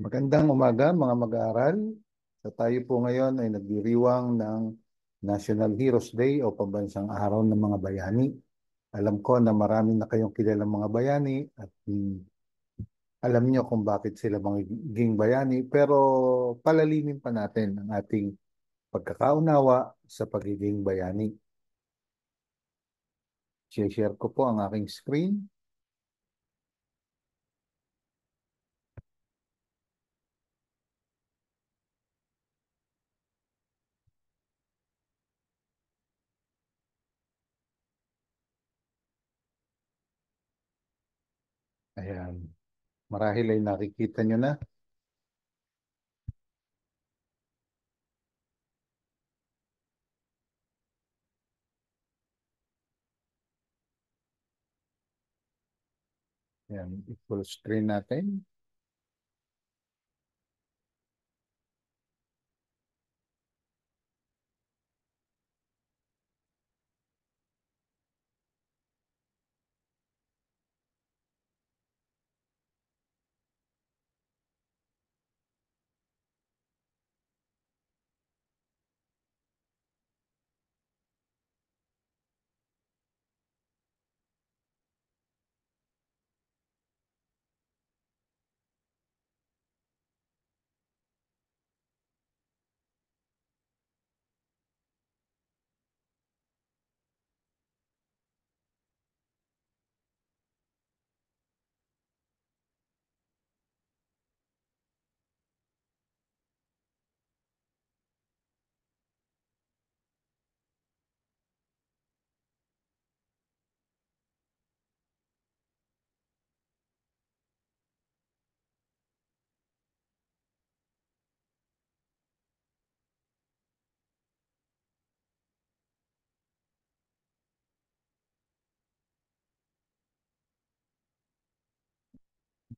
Magandang umaga mga mag-aaral. So tayo po ngayon ay nagdiriwang ng National Heroes Day o Pambansang Araw ng Mga Bayani. Alam ko na marami na kayong kilalang mga bayani at mm, alam niyo kung bakit sila magiging bayani pero palalimin pa natin ang ating pagkakaunawa sa pagiging bayani. Share ko po ang aking screen. Marahil ay nakikita nyo na. Yan, full screen natin.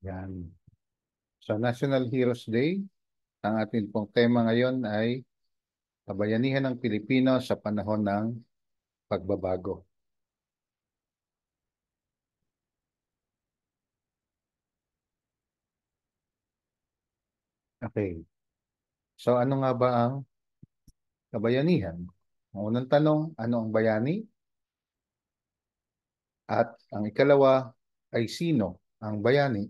Yan. So National Heroes Day, ang atin pong tema ngayon ay Kabayanihan ng Pilipino sa panahon ng pagbabago. Okay. So ano nga ba ang kabayanihan? Ang unang tanong, ano ang bayani? At ang ikalawa ay sino ang bayani?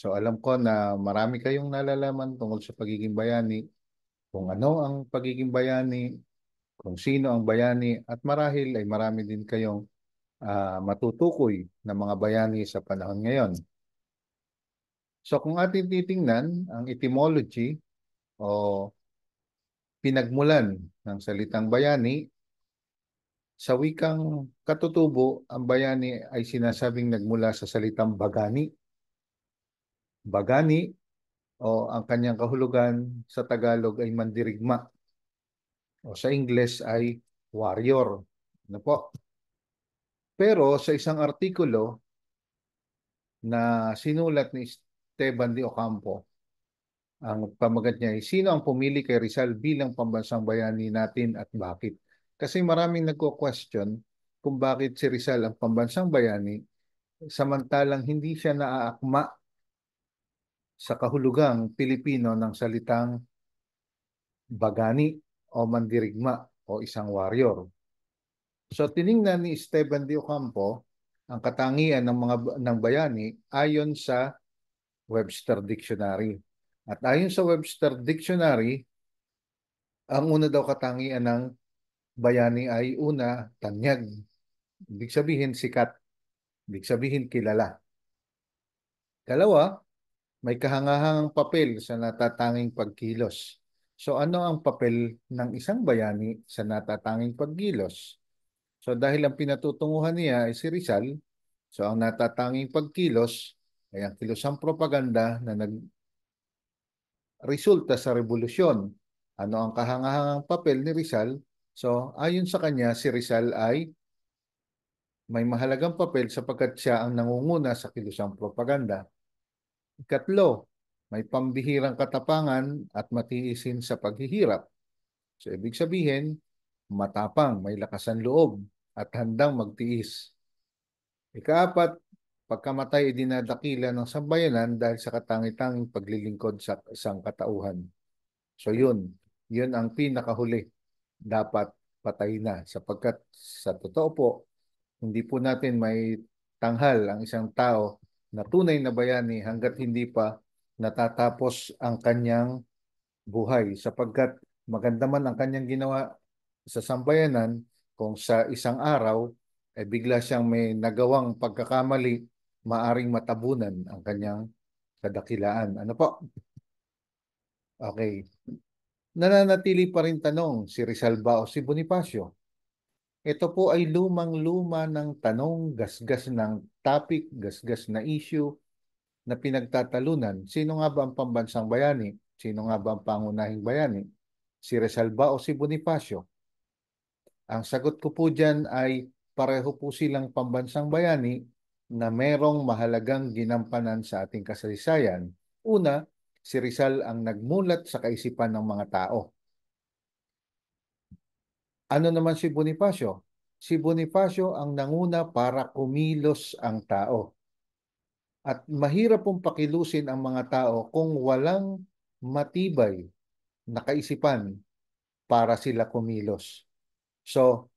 So alam ko na marami kayong nalalaman tungkol sa pagiging bayani, kung ano ang pagiging bayani, kung sino ang bayani, at marahil ay marami din kayong uh, matutukoy na mga bayani sa panahon ngayon. So kung ating titingnan ang etymology o pinagmulan ng salitang bayani, sa wikang katutubo, ang bayani ay sinasabing nagmula sa salitang bagani bagani o ang kanyang kahulugan sa Tagalog ay mandirigma o sa Ingles ay warrior. Ano po? Pero sa isang artikulo na sinulat ni Esteban de Ocampo, ang pamagat niya ay sino ang pumili kay Rizal bilang pambansang bayani natin at bakit? Kasi maraming nagko-question kung bakit si Rizal ang pambansang bayani samantalang hindi siya naaakma sa kahulugang Pilipino ng salitang bagani o mandirigma o isang warrior. So tiningnan ni Esteban de Ocampo ang katangian ng mga ng bayani ayon sa Webster Dictionary. At ayon sa Webster Dictionary, ang una daw katangian ng bayani ay una tanyag. Ibig sabihin sikat. Ibig sabihin kilala. Kalawa, may kahangahangang papel sa natatanging pagkilos. So ano ang papel ng isang bayani sa natatanging pagkilos? So dahil ang pinatutunguhan niya ay si Rizal, so ang natatanging pagkilos ay ang kilosang propaganda na nag resulta sa revolusyon. Ano ang kahangahangang papel ni Rizal? So ayon sa kanya, si Rizal ay may mahalagang papel sapagkat siya ang nangunguna sa kilusang propaganda. Ikatlo, may pambihirang katapangan at matiisin sa paghihirap. So ibig sabihin, matapang, may lakasan loob at handang magtiis. Ikaapat, pagkamatay idinadakila ng sambayanan dahil sa katangitanging paglilingkod sa isang katauhan. So yun, yun ang pinakahuli. Dapat patay na sapagkat sa totoo po, hindi po natin may tanghal ang isang tao na tunay na bayani eh, hanggat hindi pa natatapos ang kanyang buhay sapagkat maganda man ang kanyang ginawa sa sambayanan kung sa isang araw ay eh bigla siyang may nagawang pagkakamali maaring matabunan ang kanyang kadakilaan. Ano po? Okay. Nananatili pa rin tanong si Rizal ba o si Bonifacio? Ito po ay lumang-luma ng tanong, gasgas ng topic, gasgas na issue na pinagtatalunan. Sino nga ba ang pambansang bayani? Sino nga ba ang pangunahing bayani? Si Rizal ba o si Bonifacio? Ang sagot ko po dyan ay pareho po silang pambansang bayani na merong mahalagang ginampanan sa ating kasaysayan. Una, si Rizal ang nagmulat sa kaisipan ng mga tao. Ano naman si Bonifacio? Si Bonifacio ang nanguna para kumilos ang tao. At mahirap pong pakilusin ang mga tao kung walang matibay na kaisipan para sila kumilos. So,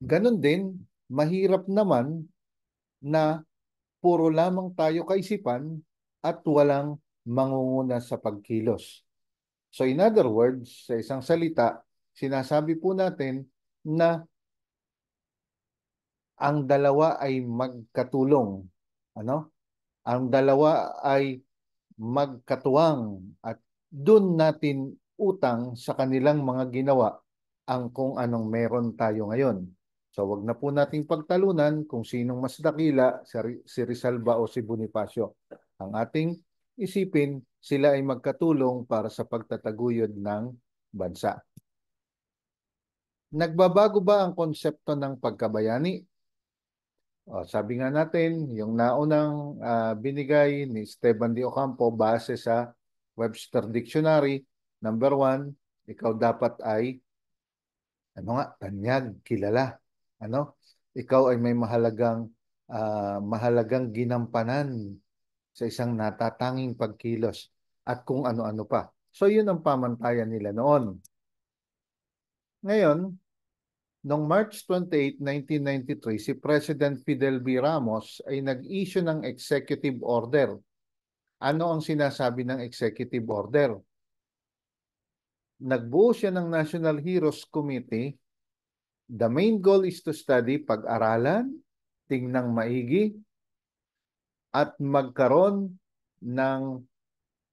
ganun din, mahirap naman na puro lamang tayo kaisipan at walang mangunguna sa pagkilos. So in other words, sa isang salita, sinasabi po natin na ang dalawa ay magkatulong. Ano? Ang dalawa ay magkatuwang at doon natin utang sa kanilang mga ginawa ang kung anong meron tayo ngayon. So wag na po nating pagtalunan kung sinong mas dakila, si Rizal ba o si Bonifacio. Ang ating isipin, sila ay magkatulong para sa pagtataguyod ng bansa. Nagbabago ba ang konsepto ng pagkabayani? O, sabi nga natin, yung naunang uh, binigay ni Esteban de Ocampo base sa Webster Dictionary, number one, ikaw dapat ay, ano nga, tanyag, kilala. Ano? Ikaw ay may mahalagang, uh, mahalagang ginampanan sa isang natatanging pagkilos at kung ano-ano pa. So yun ang pamantayan nila noon. Ngayon, noong March 28, 1993, si President Fidel B. Ramos ay nag-issue ng executive order. Ano ang sinasabi ng executive order? Nagbuo siya ng National Heroes Committee. The main goal is to study pag-aralan, tingnang maigi, at magkaroon ng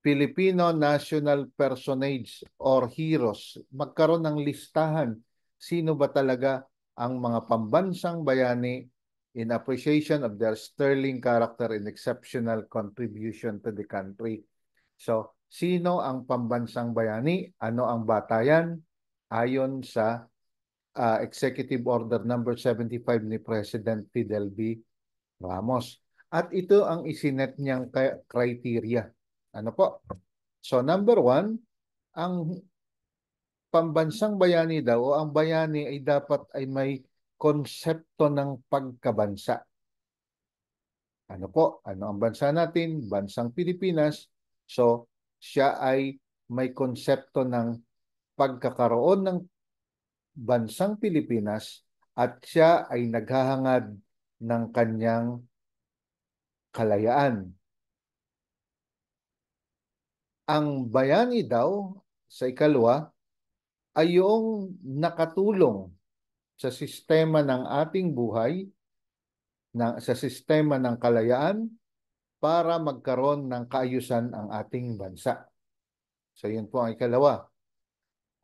Filipino National Personage or Heroes, magkaroon ng listahan sino ba talaga ang mga pambansang bayani in appreciation of their sterling character and exceptional contribution to the country. So, sino ang pambansang bayani? Ano ang batayan? Ayon sa uh, Executive Order number no. 75 ni President Fidel B. Ramos. At ito ang isinet niyang criteria ano po? So number one, ang pambansang bayani daw o ang bayani ay dapat ay may konsepto ng pagkabansa. Ano po? Ano ang bansa natin? Bansang Pilipinas. So, siya ay may konsepto ng pagkakaroon ng bansang Pilipinas at siya ay naghahangad ng kanyang kalayaan ang bayani daw sa ikalawa ay yung nakatulong sa sistema ng ating buhay, na, sa sistema ng kalayaan, para magkaroon ng kaayusan ang ating bansa. So yun po ang ikalawa.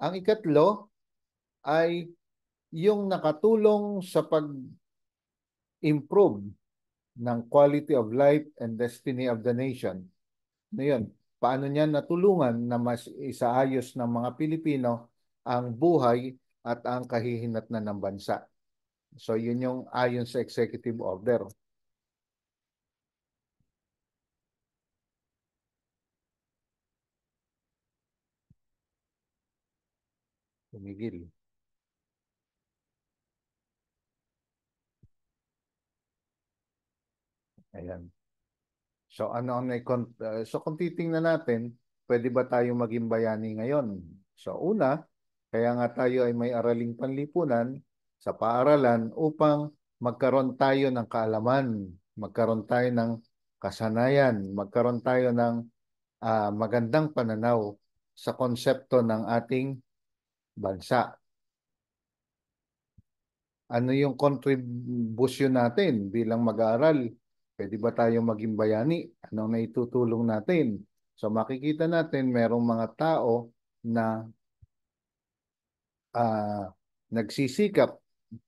Ang ikatlo ay yung nakatulong sa pag-improve ng quality of life and destiny of the nation. Ano paano niya natulungan na mas isaayos ng mga Pilipino ang buhay at ang kahihinatnan ng bansa. So yun yung ayon sa executive order. Tumigil. Ayan. So ano ang uh, so kung titingnan natin, pwede ba tayong maging bayani ngayon? So una, kaya nga tayo ay may araling panlipunan sa paaralan upang magkaroon tayo ng kaalaman, magkaroon tayo ng kasanayan, magkaroon tayo ng uh, magandang pananaw sa konsepto ng ating bansa. Ano yung kontribusyon natin bilang mag-aaral Pwede ba tayong maging bayani? Anong naitutulong natin? So makikita natin merong mga tao na uh, nagsisikap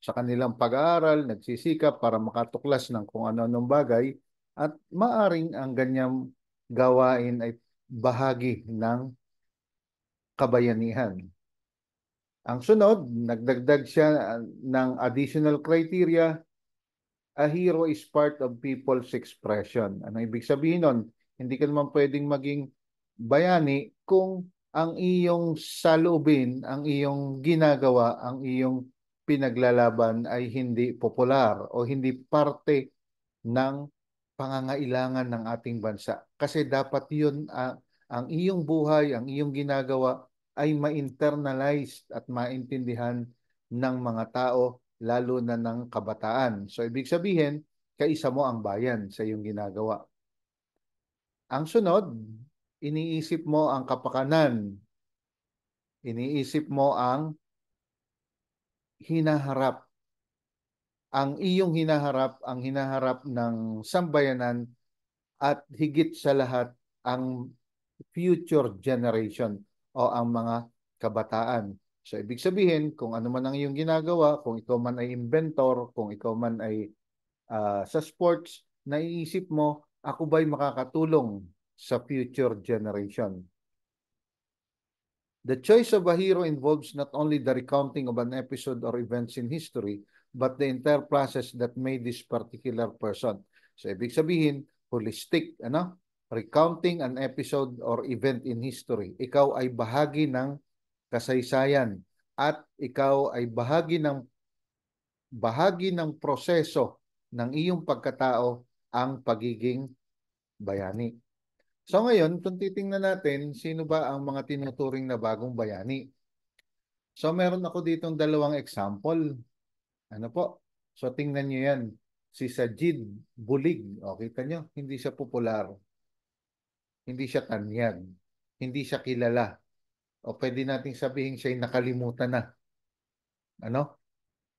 sa kanilang pag-aaral, nagsisikap para makatuklas ng kung ano-anong bagay at maaring ang ganyang gawain ay bahagi ng kabayanihan. Ang sunod, nagdagdag siya ah, ng additional criteria a hero is part of people's expression. Ano ibig sabihin nun? Hindi ka naman pwedeng maging bayani kung ang iyong salubin, ang iyong ginagawa, ang iyong pinaglalaban ay hindi popular o hindi parte ng pangangailangan ng ating bansa. Kasi dapat yun, uh, ang iyong buhay, ang iyong ginagawa ay ma-internalize at maintindihan ng mga tao lalo na ng kabataan. So ibig sabihin, kaisa mo ang bayan sa iyong ginagawa. Ang sunod, iniisip mo ang kapakanan. Iniisip mo ang hinaharap. Ang iyong hinaharap, ang hinaharap ng sambayanan at higit sa lahat ang future generation o ang mga kabataan. So ibig sabihin, kung ano man ang iyong ginagawa, kung ikaw man ay inventor, kung ikaw man ay uh, sa sports, naiisip mo, ako ba'y makakatulong sa future generation? The choice of a hero involves not only the recounting of an episode or events in history, but the entire process that made this particular person. So ibig sabihin, holistic, ano? recounting an episode or event in history. Ikaw ay bahagi ng kasaysayan at ikaw ay bahagi ng bahagi ng proseso ng iyong pagkatao ang pagiging bayani. So ngayon, kung titingnan natin, sino ba ang mga tinuturing na bagong bayani? So meron ako ditong dalawang example. Ano po? So tingnan nyo yan. Si Sajid Bulig. O, kita nyo, hindi siya popular. Hindi siya tanyag. Hindi siya kilala o pwede nating sabihin siya'y nakalimutan na. Ano?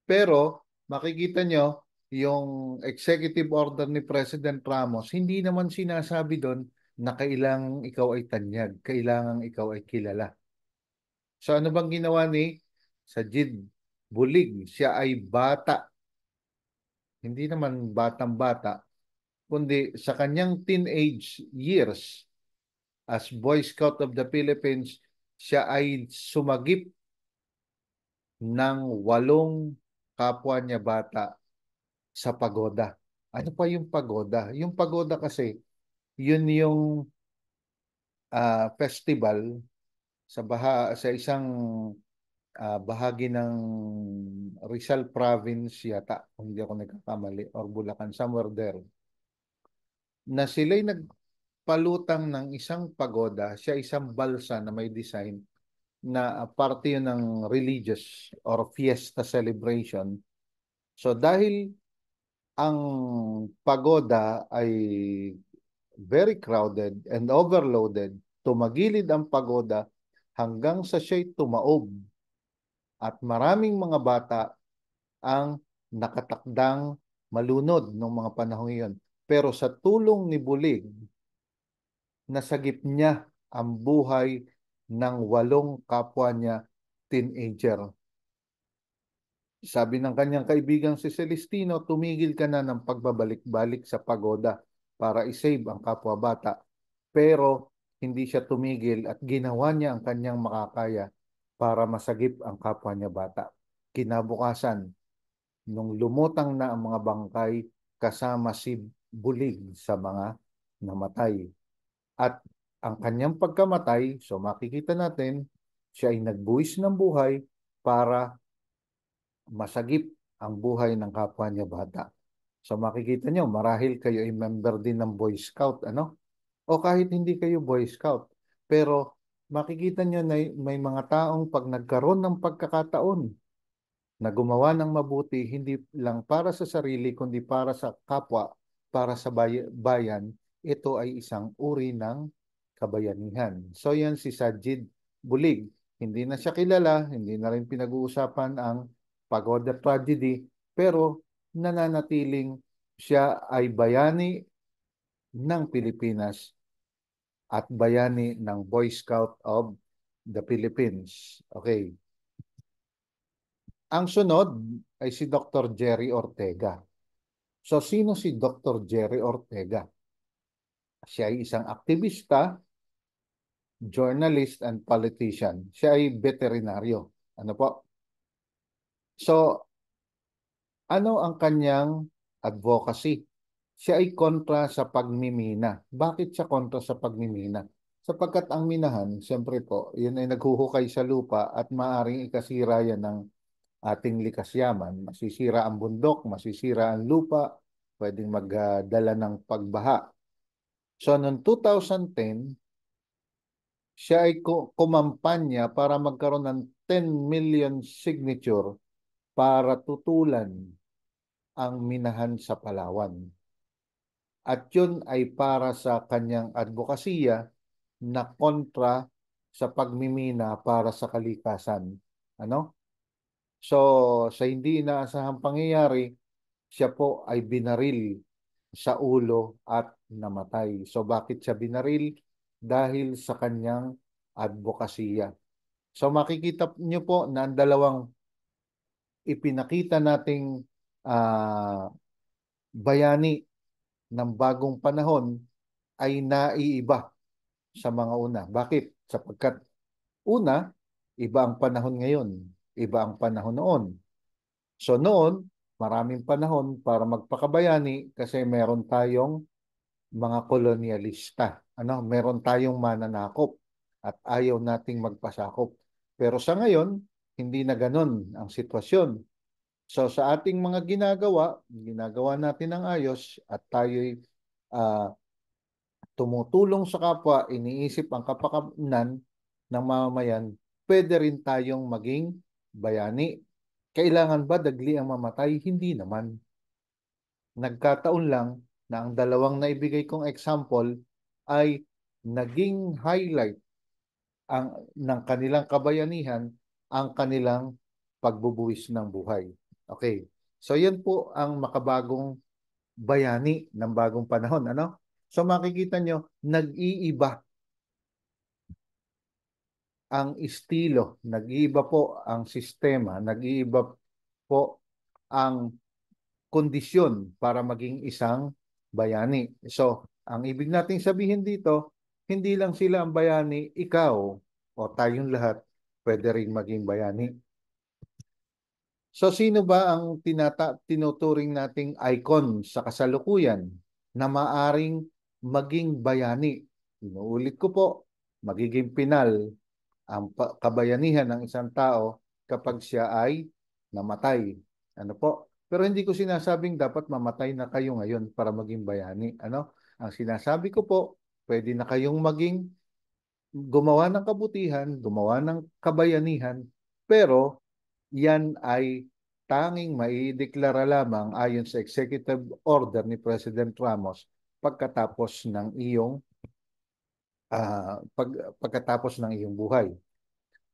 Pero makikita nyo, yung executive order ni President Ramos, hindi naman sinasabi doon na kailangang ikaw ay tanyag, kailangang ikaw ay kilala. So ano bang ginawa ni Sajid Bulig? Siya ay bata. Hindi naman batang-bata, kundi sa kanyang teenage years as Boy Scout of the Philippines, siya ay sumagip ng walong kapwa niya bata sa pagoda. Ano pa yung pagoda? Yung pagoda kasi, yun yung uh, festival sa baha sa isang uh, bahagi ng Rizal province yata, kung hindi ako nagkakamali, or Bulacan, somewhere there, na sila'y nag palutang ng isang pagoda, siya isang balsa na may design na ah, parte yun ng religious or fiesta celebration. So dahil ang pagoda ay very crowded and overloaded, tumagilid ang pagoda hanggang sa siya'y tumaob at maraming mga bata ang nakatakdang malunod noong mga panahon iyon. Pero sa tulong ni Bulig, nasagip niya ang buhay ng walong kapwa niya teenager. Sabi ng kanyang kaibigan si Celestino, tumigil ka na ng pagbabalik-balik sa pagoda para isave ang kapwa bata. Pero hindi siya tumigil at ginawa niya ang kanyang makakaya para masagip ang kapwa niya bata. Kinabukasan, nung lumutang na ang mga bangkay kasama si Bulig sa mga namatay at ang kanyang pagkamatay, so makikita natin, siya ay nagbuwis ng buhay para masagip ang buhay ng kapwa niya bata. So makikita niyo, marahil kayo ay member din ng Boy Scout, ano? O kahit hindi kayo Boy Scout, pero makikita niyo na may mga taong pag nagkaroon ng pagkakataon na gumawa ng mabuti hindi lang para sa sarili kundi para sa kapwa, para sa bayan, ito ay isang uri ng kabayanihan. So yan si Sajid Bulig. Hindi na siya kilala, hindi na rin pinag-uusapan ang pagoda tragedy, pero nananatiling siya ay bayani ng Pilipinas at bayani ng Boy Scout of the Philippines. Okay. Ang sunod ay si Dr. Jerry Ortega. So sino si Dr. Jerry Ortega? Siya ay isang aktivista, journalist, and politician. Siya ay veterinaryo. Ano po? So, ano ang kanyang advocacy? Siya ay kontra sa pagmimina. Bakit siya kontra sa pagmimina? Sapagkat ang minahan, siyempre po, yun ay naghuhukay sa lupa at maaring ikasira yan ng ating likas yaman. Masisira ang bundok, masisira ang lupa, pwedeng magdala ng pagbaha. So, noong 2010, siya ay kumampanya para magkaroon ng 10 million signature para tutulan ang minahan sa Palawan. At yun ay para sa kanyang advokasya na kontra sa pagmimina para sa kalikasan. Ano? So, sa hindi inaasahang pangyayari, siya po ay binaril sa ulo at namatay. So bakit siya binaril? Dahil sa kanyang advokasya. So makikita niyo po na ang dalawang ipinakita nating uh, bayani ng bagong panahon ay naiiba sa mga una. Bakit? Sapagkat una, iba ang panahon ngayon, iba ang panahon noon. So noon, maraming panahon para magpakabayani kasi meron tayong mga kolonyalista. Ano, meron tayong mananakop at ayaw nating magpasakop. Pero sa ngayon, hindi na ganun ang sitwasyon. So sa ating mga ginagawa, ginagawa natin ng ayos at tayo'y uh, tumutulong sa kapwa, iniisip ang kapakanan ng mamamayan, pwede rin tayong maging bayani. Kailangan ba dagli ang mamatay? Hindi naman. Nagkataon lang na ang dalawang naibigay kong example ay naging highlight ang, ng kanilang kabayanihan ang kanilang pagbubuwis ng buhay. Okay. So yan po ang makabagong bayani ng bagong panahon. Ano? So makikita nyo, nag-iiba ang estilo, nag-iiba po ang sistema, nag-iiba po ang kondisyon para maging isang bayani. So, ang ibig nating sabihin dito, hindi lang sila ang bayani, ikaw o tayong lahat pwede rin maging bayani. So sino ba ang tinata tinuturing nating icon sa kasalukuyan na maaring maging bayani? Inuulit ko po, magiging pinal ang kabayanihan ng isang tao kapag siya ay namatay. Ano po? Pero hindi ko sinasabing dapat mamatay na kayo ngayon para maging bayani. Ano? Ang sinasabi ko po, pwede na kayong maging gumawa ng kabutihan, gumawa ng kabayanihan, pero yan ay tanging maideklara lamang ayon sa executive order ni President Ramos pagkatapos ng iyong uh, pag, pagkatapos ng iyong buhay.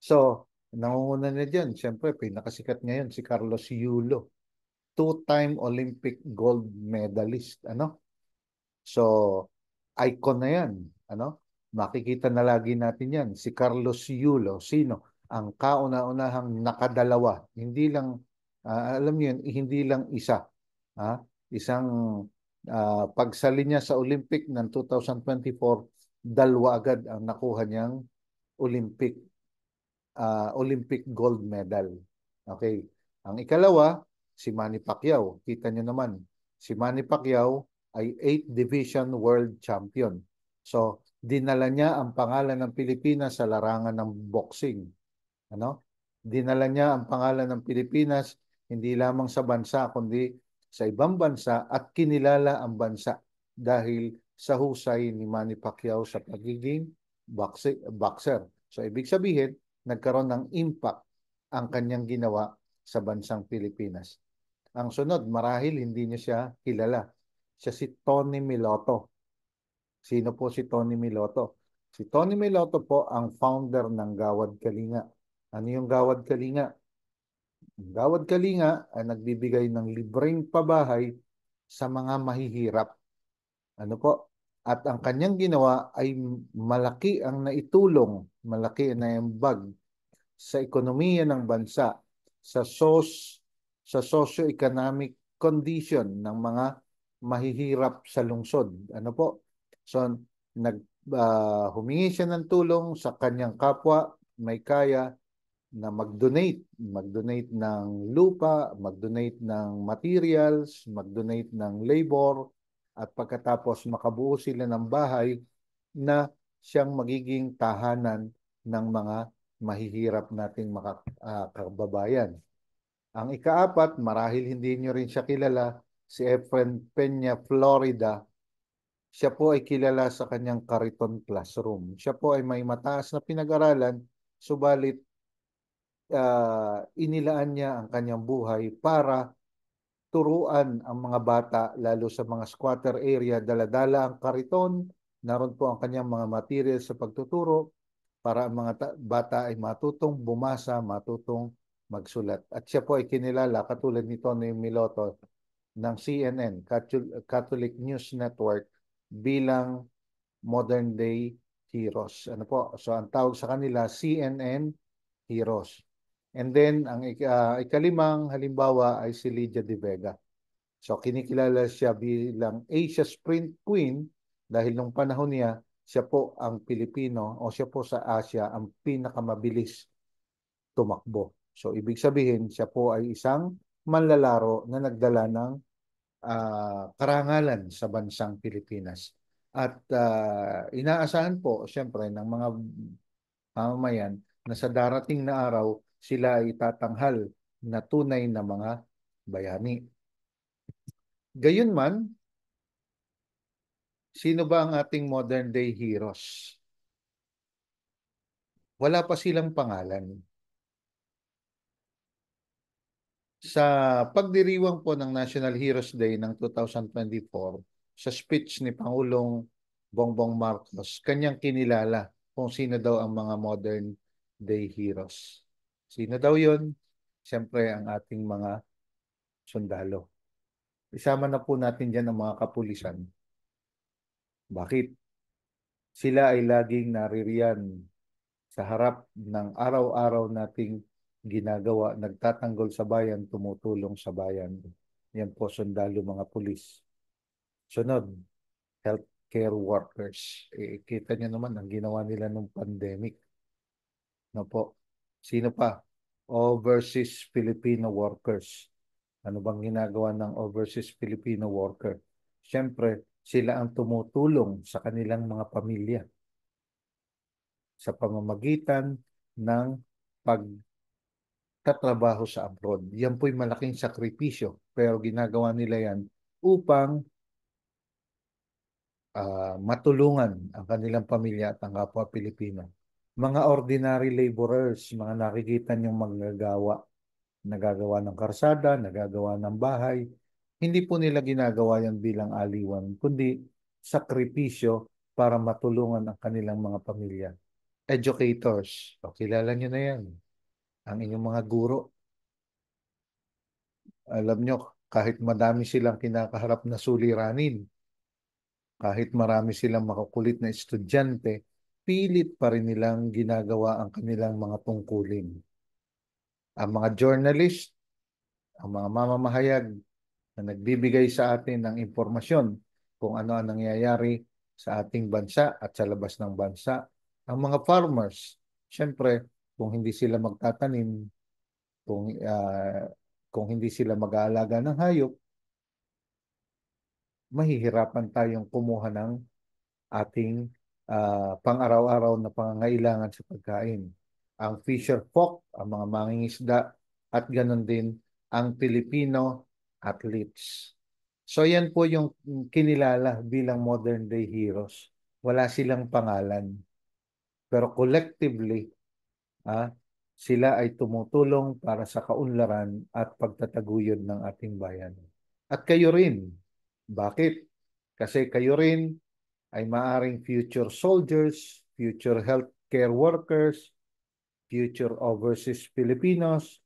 So, nangunguna na diyan, siyempre pinakasikat ngayon si Carlos Yulo two-time Olympic gold medalist, ano? So, icon na yan, ano? Makikita na lagi natin yan. Si Carlos Yulo, sino? Ang kauna-unahang nakadalawa. Hindi lang, uh, alam niyo yun, hindi lang isa. Ha? Isang uh, pagsali niya sa Olympic ng 2024, dalawa agad ang nakuha niyang Olympic uh, Olympic gold medal. Okay. Ang ikalawa, si Manny Pacquiao. Kita nyo naman, si Manny Pacquiao ay 8 Division World Champion. So, dinala niya ang pangalan ng Pilipinas sa larangan ng boxing. Ano? Dinala niya ang pangalan ng Pilipinas hindi lamang sa bansa kundi sa ibang bansa at kinilala ang bansa dahil sa husay ni Manny Pacquiao sa pagiging boxer. So ibig sabihin, nagkaroon ng impact ang kanyang ginawa sa bansang Pilipinas. Ang sunod, marahil hindi niya siya kilala. Siya si Tony Miloto. Sino po si Tony Miloto? Si Tony Miloto po ang founder ng Gawad Kalinga. Ano yung Gawad Kalinga? Ang Gawad Kalinga ay nagbibigay ng libreng pabahay sa mga mahihirap. Ano po? At ang kanyang ginawa ay malaki ang naitulong, malaki na yung bag sa ekonomiya ng bansa, sa sos sa socio-economic condition ng mga mahihirap sa lungsod. Ano po? So nag uh, humingi siya ng tulong sa kanyang kapwa may kaya na mag-donate, mag-donate ng lupa, mag-donate ng materials, mag-donate ng labor at pagkatapos makabuo sila ng bahay na siyang magiging tahanan ng mga mahihirap nating mga uh, kababayan. Ang ikaapat, marahil hindi nyo rin siya kilala, si Efren Peña, Florida. Siya po ay kilala sa kanyang Cariton Classroom. Siya po ay may mataas na pinag-aralan, subalit uh, inilaan niya ang kanyang buhay para turuan ang mga bata lalo sa mga squatter area daladala ang kariton naroon po ang kanyang mga materials sa pagtuturo para ang mga bata ay matutong bumasa matutong magsulat. At siya po ay kinilala katulad ni Tony Miloto ng CNN, Catholic News Network, bilang modern day heroes. Ano po? So ang tawag sa kanila CNN heroes. And then ang uh, ikalimang halimbawa ay si Lydia De Vega. So kinikilala siya bilang Asia Sprint Queen dahil nung panahon niya siya po ang Pilipino o siya po sa Asia ang pinakamabilis tumakbo. So ibig sabihin siya po ay isang manlalaro na nagdala ng uh, karangalan sa bansang Pilipinas. At uh, inaasahan po siyempre ng mga mamamayan na sa darating na araw sila ay tatanghal na tunay na mga bayani. Gayunman, sino ba ang ating modern day heroes? Wala pa silang pangalan sa pagdiriwang po ng National Heroes Day ng 2024 sa speech ni Pangulong Bongbong Marcos, kanyang kinilala kung sino daw ang mga modern day heroes. Sino daw yon? Siyempre ang ating mga sundalo. Isama na po natin dyan ang mga kapulisan. Bakit? Sila ay laging naririyan sa harap ng araw-araw nating ginagawa, nagtatanggol sa bayan, tumutulong sa bayan. Yan po sundalo mga pulis. Sunod, healthcare workers. E, kita nyo naman ang ginawa nila nung pandemic. No po. Sino pa? Overseas Filipino workers. Ano bang ginagawa ng overseas Filipino worker? Siyempre, sila ang tumutulong sa kanilang mga pamilya sa pamamagitan ng pag katrabaho sa abroad. Yan po'y malaking sakripisyo pero ginagawa nila yan upang uh, matulungan ang kanilang pamilya at ang kapwa Pilipino. Mga ordinary laborers, mga nakikita niyong magagawa, nagagawa ng karsada, nagagawa ng bahay, hindi po nila ginagawa yan bilang aliwan, kundi sakripisyo para matulungan ang kanilang mga pamilya. Educators, o kilala niyo na yan ang inyong mga guro. Alam nyo, kahit madami silang kinakaharap na suliranin, kahit marami silang makukulit na estudyante, pilit pa rin nilang ginagawa ang kanilang mga tungkulin. Ang mga journalist, ang mga mamamahayag na nagbibigay sa atin ng impormasyon kung ano ang nangyayari sa ating bansa at sa labas ng bansa. Ang mga farmers, syempre, kung hindi sila magtatanim, kung uh, kung hindi sila mag-aalaga ng hayop, mahihirapan tayong kumuha ng ating uh, pang-araw-araw na pangangailangan sa pagkain. Ang fisher folk, ang mga mangingisda, at ganun din ang Filipino athletes. So yan po yung kinilala bilang modern day heroes. Wala silang pangalan. Pero collectively, ah, sila ay tumutulong para sa kaunlaran at pagtataguyod ng ating bayan. At kayo rin. Bakit? Kasi kayo rin ay maaring future soldiers, future healthcare workers, future overseas Filipinos,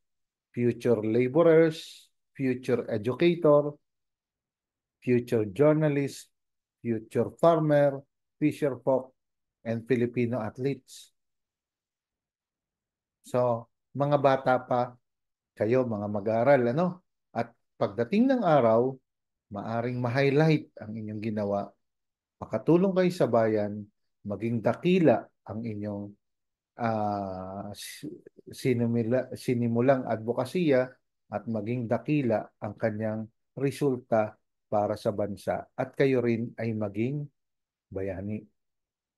future laborers, future educator, future journalist, future farmer, fisher folk, and Filipino athletes. So, mga bata pa, kayo mga mag-aaral, ano? At pagdating ng araw, maaring ma-highlight ang inyong ginawa. Makatulong kayo sa bayan, maging dakila ang inyong uh, ah, sinimula, sinimulang advokasya at maging dakila ang kanyang resulta para sa bansa at kayo rin ay maging bayani.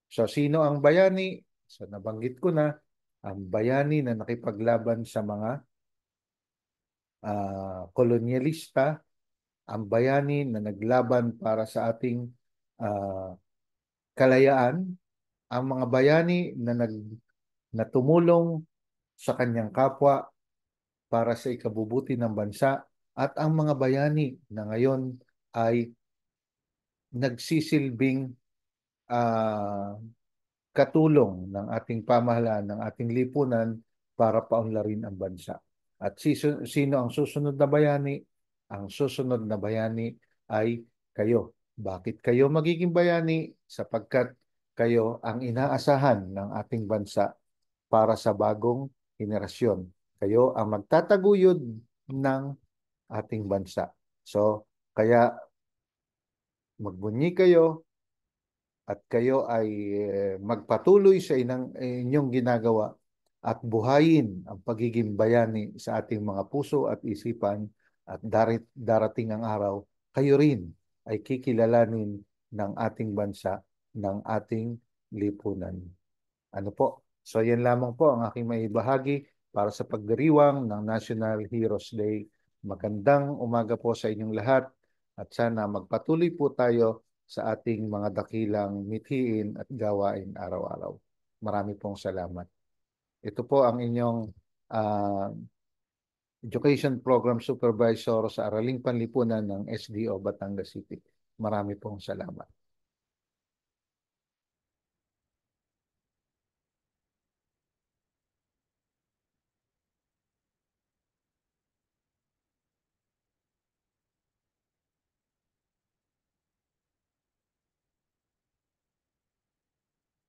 So sino ang bayani? So nabanggit ko na ang bayani na nakipaglaban sa mga uh, kolonyalista, ang bayani na naglaban para sa ating uh, kalayaan, ang mga bayani na nag na sa kanyang kapwa para sa ikabubuti ng bansa at ang mga bayani na ngayon ay nagsisilbing uh, katulong ng ating pamahalaan, ng ating lipunan para paunlarin ang bansa. At sino ang susunod na bayani? Ang susunod na bayani ay kayo. Bakit kayo magiging bayani? Sapagkat kayo ang inaasahan ng ating bansa para sa bagong henerasyon. Kayo ang magtataguyod ng ating bansa. So, kaya magbunyi kayo at kayo ay eh, magpatuloy sa inang, inyong ginagawa at buhayin ang pagiging bayani sa ating mga puso at isipan at darit, darating ang araw, kayo rin ay kikilalanin ng ating bansa, ng ating lipunan. Ano po? So yan lamang po ang aking maibahagi para sa pagdiriwang ng National Heroes Day. Magandang umaga po sa inyong lahat at sana magpatuloy po tayo sa ating mga dakilang mithiin at gawain araw-araw. Marami pong salamat. Ito po ang inyong uh, Education Program Supervisor sa Araling Panlipunan ng SDO Batangas City. Marami pong salamat.